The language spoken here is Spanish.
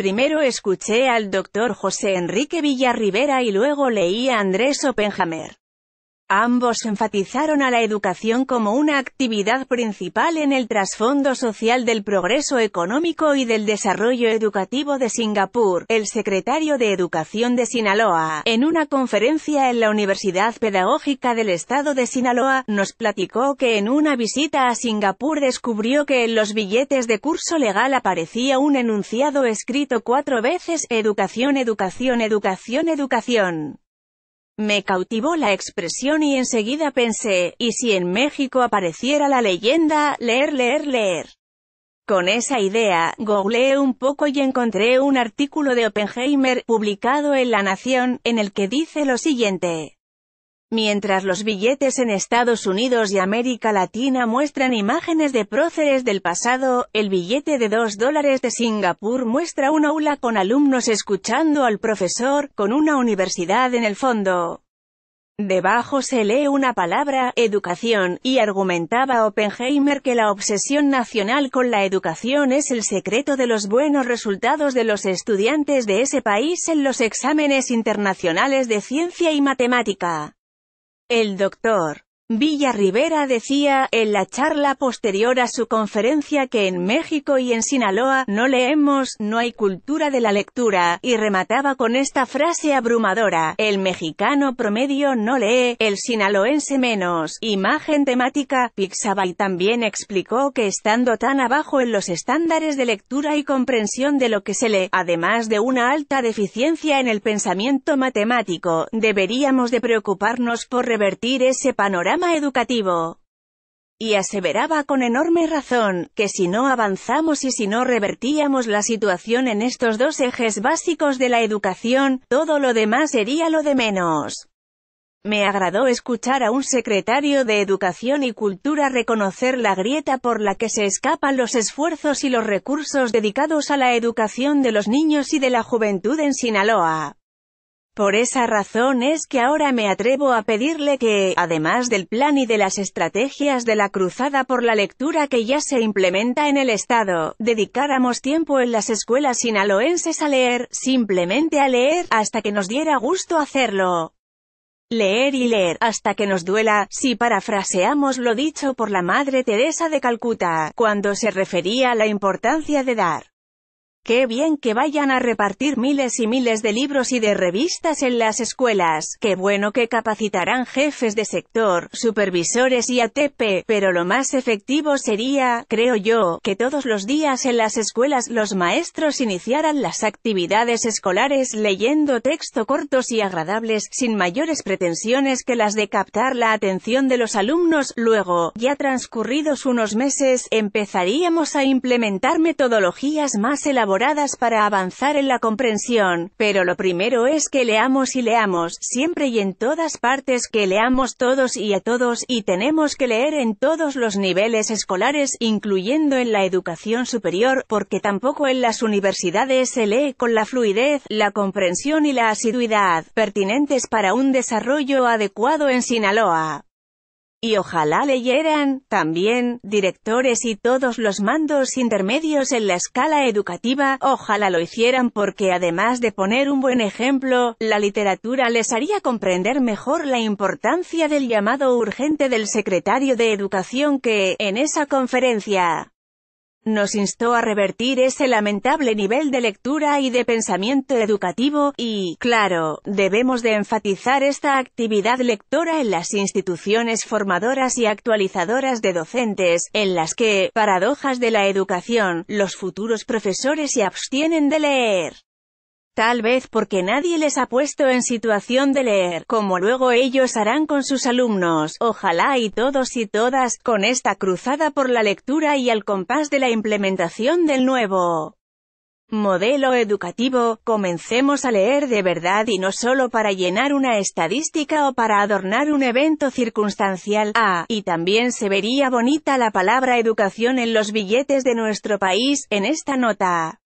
Primero escuché al doctor José Enrique Villarribera y luego leí a Andrés Oppenheimer. Ambos enfatizaron a la educación como una actividad principal en el trasfondo social del progreso económico y del desarrollo educativo de Singapur. El secretario de Educación de Sinaloa, en una conferencia en la Universidad Pedagógica del Estado de Sinaloa, nos platicó que en una visita a Singapur descubrió que en los billetes de curso legal aparecía un enunciado escrito cuatro veces Educación, Educación, Educación, Educación. Me cautivó la expresión y enseguida pensé, ¿y si en México apareciera la leyenda, leer, leer, leer? Con esa idea, googleé un poco y encontré un artículo de Oppenheimer, publicado en La Nación, en el que dice lo siguiente. Mientras los billetes en Estados Unidos y América Latina muestran imágenes de próceres del pasado, el billete de 2 dólares de Singapur muestra un aula con alumnos escuchando al profesor, con una universidad en el fondo. Debajo se lee una palabra, educación, y argumentaba Oppenheimer que la obsesión nacional con la educación es el secreto de los buenos resultados de los estudiantes de ese país en los exámenes internacionales de ciencia y matemática. El doctor Villa Rivera decía, en la charla posterior a su conferencia que en México y en Sinaloa, no leemos, no hay cultura de la lectura, y remataba con esta frase abrumadora, el mexicano promedio no lee, el sinaloense menos, imagen temática, Pixabay también explicó que estando tan abajo en los estándares de lectura y comprensión de lo que se lee, además de una alta deficiencia en el pensamiento matemático, deberíamos de preocuparnos por revertir ese panorama educativo. Y aseveraba con enorme razón, que si no avanzamos y si no revertíamos la situación en estos dos ejes básicos de la educación, todo lo demás sería lo de menos. Me agradó escuchar a un secretario de Educación y Cultura reconocer la grieta por la que se escapan los esfuerzos y los recursos dedicados a la educación de los niños y de la juventud en Sinaloa. Por esa razón es que ahora me atrevo a pedirle que, además del plan y de las estrategias de la cruzada por la lectura que ya se implementa en el Estado, dedicáramos tiempo en las escuelas sinaloenses a leer, simplemente a leer, hasta que nos diera gusto hacerlo. Leer y leer, hasta que nos duela, si parafraseamos lo dicho por la Madre Teresa de Calcuta, cuando se refería a la importancia de dar Qué bien que vayan a repartir miles y miles de libros y de revistas en las escuelas, qué bueno que capacitarán jefes de sector, supervisores y ATP, pero lo más efectivo sería, creo yo, que todos los días en las escuelas los maestros iniciaran las actividades escolares leyendo texto cortos y agradables, sin mayores pretensiones que las de captar la atención de los alumnos, luego, ya transcurridos unos meses, empezaríamos a implementar metodologías más elaboradas para avanzar en la comprensión, pero lo primero es que leamos y leamos, siempre y en todas partes, que leamos todos y a todos, y tenemos que leer en todos los niveles escolares, incluyendo en la educación superior, porque tampoco en las universidades se lee con la fluidez, la comprensión y la asiduidad, pertinentes para un desarrollo adecuado en Sinaloa. Y ojalá leyeran, también, directores y todos los mandos intermedios en la escala educativa, ojalá lo hicieran porque además de poner un buen ejemplo, la literatura les haría comprender mejor la importancia del llamado urgente del secretario de Educación que, en esa conferencia, nos instó a revertir ese lamentable nivel de lectura y de pensamiento educativo, y, claro, debemos de enfatizar esta actividad lectora en las instituciones formadoras y actualizadoras de docentes, en las que, paradojas de la educación, los futuros profesores se abstienen de leer. Tal vez porque nadie les ha puesto en situación de leer, como luego ellos harán con sus alumnos, ojalá y todos y todas, con esta cruzada por la lectura y al compás de la implementación del nuevo modelo educativo, comencemos a leer de verdad y no solo para llenar una estadística o para adornar un evento circunstancial. Ah, y también se vería bonita la palabra educación en los billetes de nuestro país, en esta nota.